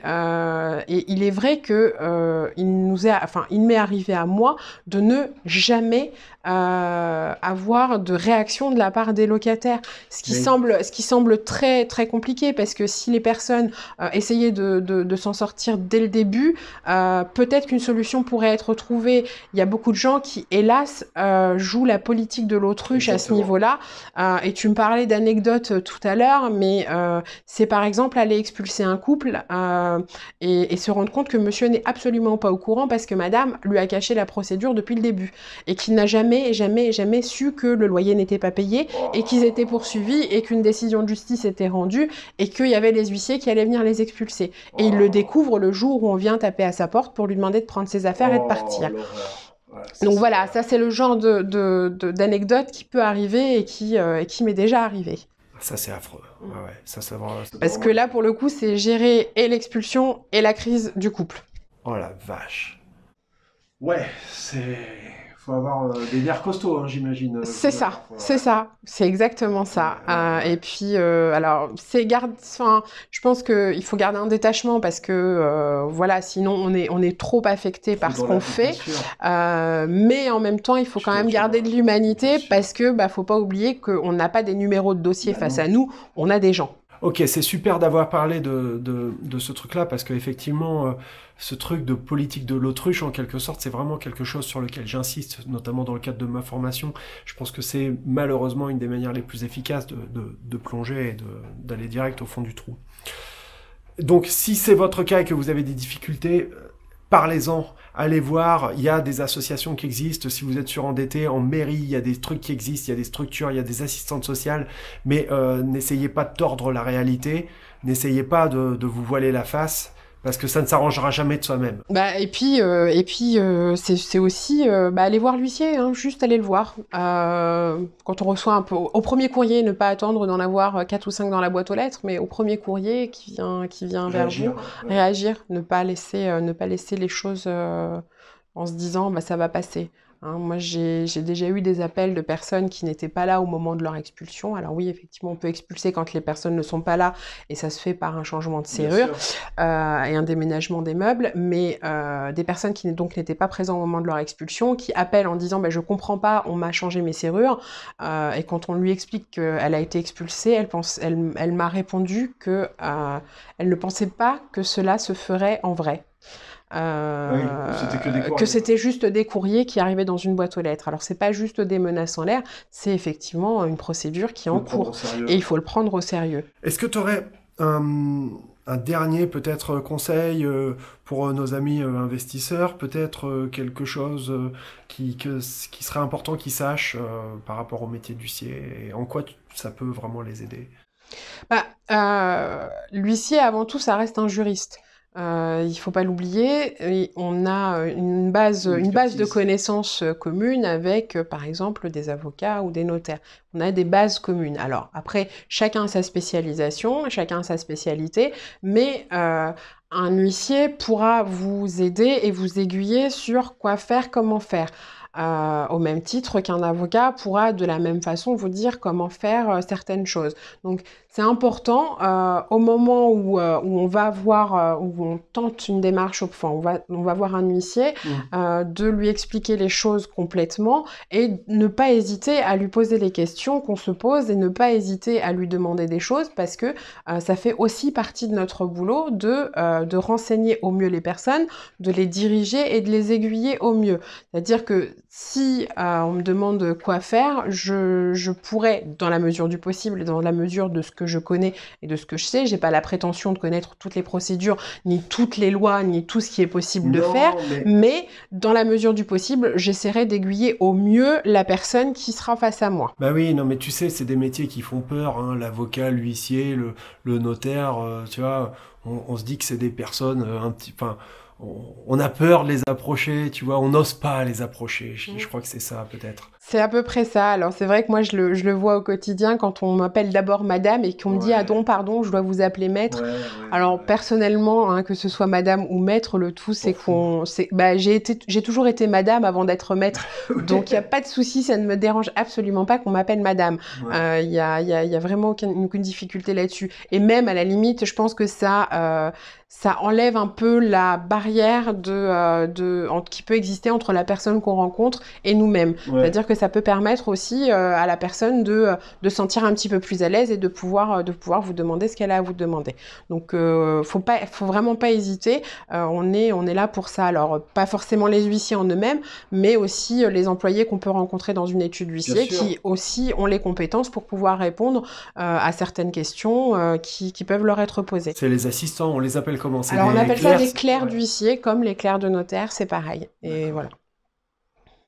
il est vrai que il nous est, enfin, il m'est arrivé à moi de ne jamais avoir de réaction de la part des locataires, ce qui semble, ce qui semble très très compliqué parce que si les personnes essayaient de s'en sortir dès le début, peut-être qu'une solution pourrait être trouvée. Il y a beaucoup de gens qui, hélas, jouent la politique de l'autruche à ce niveau-là. Euh, et tu me parlais d'anecdotes euh, tout à l'heure, mais euh, c'est par exemple aller expulser un couple et, se rendre compte que monsieur n'est absolument pas au courant parce que madame lui a caché la procédure depuis le début et qu'il n'a jamais, jamais, jamais su que le loyer n'était pas payé oh. et qu'ils étaient poursuivis et qu'une décision de justice était rendue et qu'il y avait les huissiers qui allaient venir les expulser. Et il le oh. découvre le jour où on vient taper à sa porte pour lui demander de prendre ses affaires et de oh, partir. Donc voilà, ça c'est le genre d'anecdote de, qui peut arriver et qui, euh, qui m'est déjà arrivé. Ça c'est affreux. Parce que là pour le coup c'est gérer et l'expulsion et la crise du couple. Oh la vache. Ouais, c'est faut avoir euh, des nerfs costauds, hein, j'imagine. Euh, c'est ça, c'est ça, c'est exactement ça. Euh, et puis, alors, c'est garde. Enfin, je pense qu'il faut garder un détachement parce que, voilà, sinon on est, on est trop affecté par ce qu'on fait. mais en même temps, il faut quand même garder de l'humanité parce que, bah, faut pas oublier qu'on n'a pas des numéros de dossier bah face à nous, on a des gens. Ok, c'est super d'avoir parlé de, de, ce truc-là parce qu'effectivement. effectivement ce truc de politique de l'autruche en quelque sorte, c'est vraiment quelque chose sur lequel j'insiste, notamment dans le cadre de ma formation. Je pense que c'est malheureusement une des manières les plus efficaces de, plonger et d'aller direct au fond du trou. Donc si c'est votre cas et que vous avez des difficultés, euh, parlez-en, allez voir, il y a des associations qui existent, si vous êtes surendetté en mairie, il y a des trucs qui existent, il y a des structures, il y a des assistantes sociales, mais euh, n'essayez pas de tordre la réalité, n'essayez pas de vous voiler la face parce que ça ne s'arrangera jamais de soi-même. Bah, et puis, euh, et puis euh, c'est aussi euh, bah, aller voir l'huissier, hein, juste aller le voir. quand on reçoit un peu, au premier courrier, ne pas attendre d'en avoir 4 ou 5 dans la boîte aux lettres, mais au premier courrier qui vient, qui vient vers vous, réagir, ne pas laisser, ne pas laisser les choses en se disant bah, ça va passer. Hein, moi, j'ai déjà eu des appels de personnes qui n'étaient pas là au moment de leur expulsion. Alors oui, effectivement, on peut expulser quand les personnes ne sont pas là, et ça se fait par un changement de serrure euh, et un déménagement des meubles. Mais euh, des personnes qui donc n'étaient pas présentes au moment de leur expulsion, qui appellent en disant je bah, je comprends pas, on m'a changé mes serrures euh, et quand on lui explique qu'elle a été expulsée, elle pense, elle m'a répondu que elle ne pensait pas que cela se ferait en vrai. Euh, que c'était juste des courriers qui arrivaient dans une boîte aux lettres. Alors c'est pas juste des menaces en l'air, c'est effectivement une procédure qui est en cours et il faut le prendre au sérieux. Est-ce que tu aurais euh, un, dernier peut-être conseil euh, pour nos amis investisseurs, peut-être quelque chose qui, qui serait important qu'ils sachent par rapport au métier d'huissier et en quoi ça peut vraiment les aider bah, L'huissier avant tout ça reste un juriste. Euh, il ne faut pas l'oublier. on a euh, une base, de connaissances euh, communes avec, par exemple, des avocats ou des notaires. On a des bases communes. Alors, après, chacun a sa spécialisation, chacun a sa spécialité, mais un huissier pourra vous aider et vous aiguiller sur quoi faire, comment faire. Euh, au même titre qu'un avocat pourra de la même façon vous dire comment faire euh, certaines choses. Donc c'est important euh, au moment où, où, on va voir, où on tente une démarche, enfin on va, on va voir un huissier, mm. de lui expliquer les choses complètement et ne pas hésiter à lui poser les questions qu'on se pose et ne pas hésiter à lui demander des choses parce que ça fait aussi partie de notre boulot de, de renseigner au mieux les personnes, de les diriger et de les aiguiller au mieux. C'est-à-dire que si euh, on me demande quoi faire, je, pourrais, dans la mesure du possible, dans la mesure de ce que je connais et de ce que je sais, j'ai pas la prétention de connaître toutes les procédures, ni toutes les lois, ni tout ce qui est possible de faire, mais... dans la mesure du possible, j'essaierai d'aiguiller au mieux la personne qui sera face à moi. Bah oui, non mais tu sais, c'est des métiers qui font peur, hein. l'avocat, l'huissier, le, notaire, euh, tu vois, on, se dit que c'est des personnes euh, un petit on, a peur de les approcher, tu vois, on n'ose pas les approcher. je mm. crois que c'est ça, peut-être. C'est à peu près ça. Alors c'est vrai que moi je le, je le, vois au quotidien quand on m'appelle d'abord madame et qu'on me dit ah non pardon je dois vous appeler maître. Alors personnellement hein, que ce soit madame ou maître le tout c'est qu'on bah, j'ai été j'ai toujours été madame avant d'être maître donc il n'y a pas de souci ça ne me dérange absolument pas qu'on m'appelle madame. Euh, il n'y a, y, y, a, vraiment aucune, difficulté là-dessus et même à la limite je pense que ça euh, ça enlève un peu la barrière de, euh, de qui peut exister entre la personne qu'on rencontre et nous-mêmes. C'est-à-dire que ça peut permettre aussi euh, à la personne de, euh, de sentir un petit peu plus à l'aise et de pouvoir, euh, de pouvoir vous demander ce qu'elle a à vous demander. Donc, il faut pas, faut vraiment pas hésiter. on est, on est là pour ça. Alors, pas forcément les huissiers en eux-mêmes, mais aussi les employés qu'on peut rencontrer dans une étude huissier, qui aussi ont les compétences pour pouvoir répondre à certaines questions qui, qui, peuvent leur être posées. C'est les assistants, on les appelle comment Alors, on appelle ça les clercs d'huissier, comme les clercs de notaire, c'est pareil. Et voilà.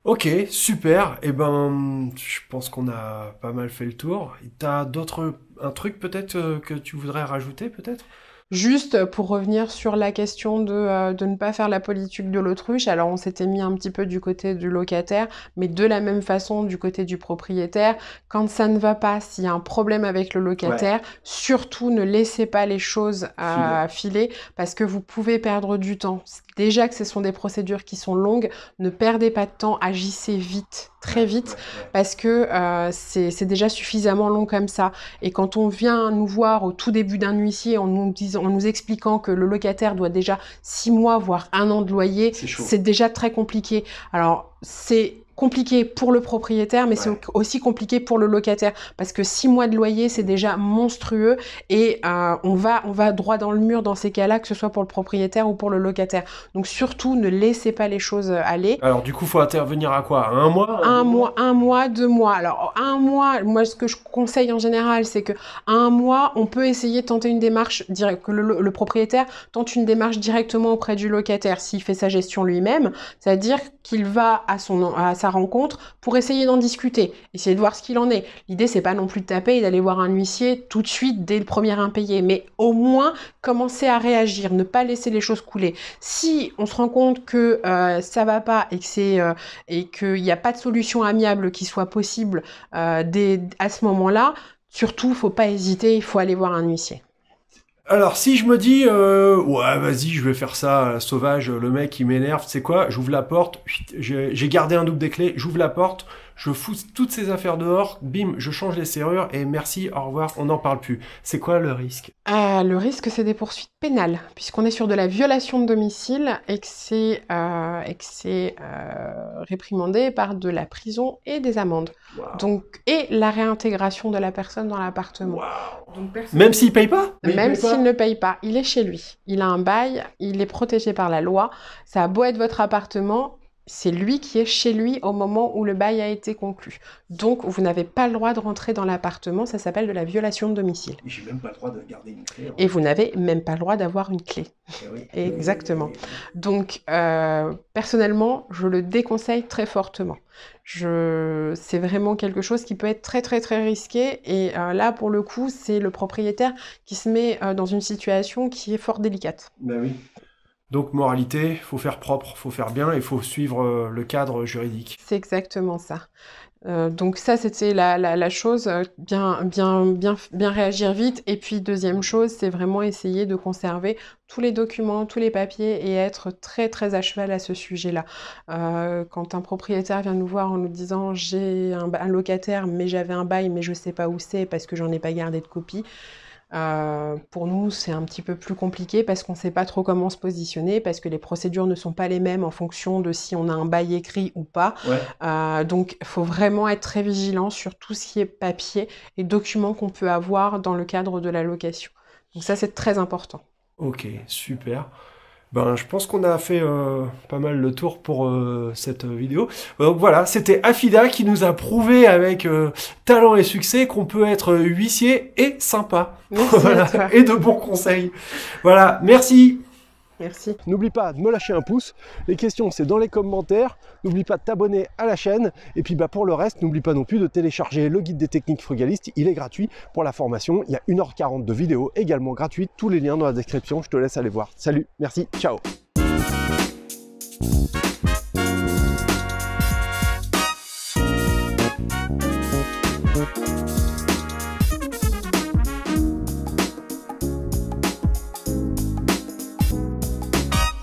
Ok, super. Et eh ben, je pense qu'on a pas mal fait le tour. T'as d'autres un truc peut-être euh, que tu voudrais rajouter peut-être Juste euh, pour revenir sur la question euh, de, ne pas faire la politique de l'autruche, alors on s'était mis un petit peu du côté du locataire, mais de la même façon du côté du propriétaire, quand ça ne va pas, s'il y a un problème avec le locataire, surtout ne laissez pas les choses à filer. parce que vous pouvez perdre du temps déjà que ce sont des procédures qui sont longues, ne perdez pas de temps, agissez vite, très vite, parce que euh, c'est déjà suffisamment long comme ça. Et quand on vient nous voir au tout début d'un huissier en nous, en nous expliquant que le locataire doit déjà six mois, voire un an de loyer, c'est déjà très compliqué. Alors, c'est compliqué pour le propriétaire, mais c'est aussi compliqué pour le locataire parce que six mois de loyer, c'est déjà monstrueux et euh, on va on va droit dans le mur dans ces cas-là, que ce soit pour le propriétaire ou pour le locataire. Donc surtout, ne laissez pas les choses euh, aller. Alors du coup, faut intervenir à quoi Un mois Un, mois, un mois, deux mois. Alors un mois, moi ce que je conseille en général, c'est que un mois, on peut essayer de tenter une démarche directe, que le, le propriétaire tente une démarche directement auprès du locataire s'il fait sa gestion lui-même, c'est-à-dire qu'il va à son à sa rencontre pour essayer d'en discuter, essayer de voir ce qu'il en est. L'idée, c'est pas non plus de taper et d'aller voir un huissier tout de suite dès le premier impayé, mais au moins commencer à réagir, ne pas laisser les choses couler. Si on se rend compte que ça euh, ça va pas et que c'est euh, et qu'il n'y a pas de solution amiable qui soit possible euh, dès, à ce moment-là, surtout, il faut pas hésiter, il faut aller voir un huissier. Alors si je me dis euh, ouais vas-y je vais faire ça euh, sauvage le mec il m'énerve c'est quoi j'ouvre la porte j'ai gardé un double des clés j'ouvre la porte je fous toutes ces affaires dehors, bim, je change les serrures et merci, au revoir, on n'en parle plus. C'est quoi le risque euh, Le risque, c'est des poursuites pénales, puisqu'on est sur de la violation de domicile et que c'est euh, euh, réprimandé par de la prison et des amendes. Donc, et la réintégration de la personne dans l'appartement. Même s'il ne paye pas Même s'il ne paye pas, il est chez lui. Il a un bail, il est protégé par la loi. Ça a beau être votre appartement, c'est lui qui est chez lui au moment où le bail a été conclu. Donc, vous n'avez pas le droit de rentrer dans l'appartement. Ça s'appelle de la violation de domicile. J'ai même pas le droit de garder une clé. Et vous n'avez même pas le droit d'avoir une clé. Eh Exactement. Donc, euh, personnellement, je le déconseille très fortement. Je... C'est vraiment quelque chose qui peut être très, très, très risqué. Et euh, là, pour le coup, c'est le propriétaire qui se met euh, dans une situation qui est fort délicate. Ben oui. Donc moralité, faut faire propre, faut faire bien et faut suivre euh, le cadre juridique. C'est exactement ça. Euh, donc ça, c'était la, la, chose, euh, bien, bien, bien, bien réagir vite. Et puis deuxième chose, c'est vraiment essayer de conserver tous les documents, tous les papiers et être très très à cheval à ce sujet-là. quand un propriétaire vient nous voir en nous disant j'ai un, locataire mais j'avais un bail mais je sais pas où c'est parce que j'en ai pas gardé de copie, euh, pour nous, c'est un petit peu plus compliqué parce qu'on ne sait pas trop comment se positionner, parce que les procédures ne sont pas les mêmes en fonction de si on a un bail écrit ou pas. Euh, donc, il faut vraiment être très vigilant sur tout ce qui est papier et documents qu'on peut avoir dans le cadre de la location. Donc ça, c'est très important. Ok, super. Ben, je pense qu'on a fait euh, pas mal le tour pour euh, cette euh, vidéo. Donc voilà, c'était Afida qui nous a prouvé avec talent et succès qu'on peut être huissier et sympa. Et de bons conseils. Voilà, merci. Merci. N'oublie pas de me lâcher un pouce. Les questions, c'est dans les commentaires. N'oublie pas de t'abonner à la chaîne. Et puis bah, pour le reste, n'oublie pas non plus de télécharger le guide des techniques frugalistes. Il est gratuit pour la formation. Il y a 1h40 de vidéos également gratuite. Tous les liens dans la description. Je te laisse aller voir. Salut, merci, ciao.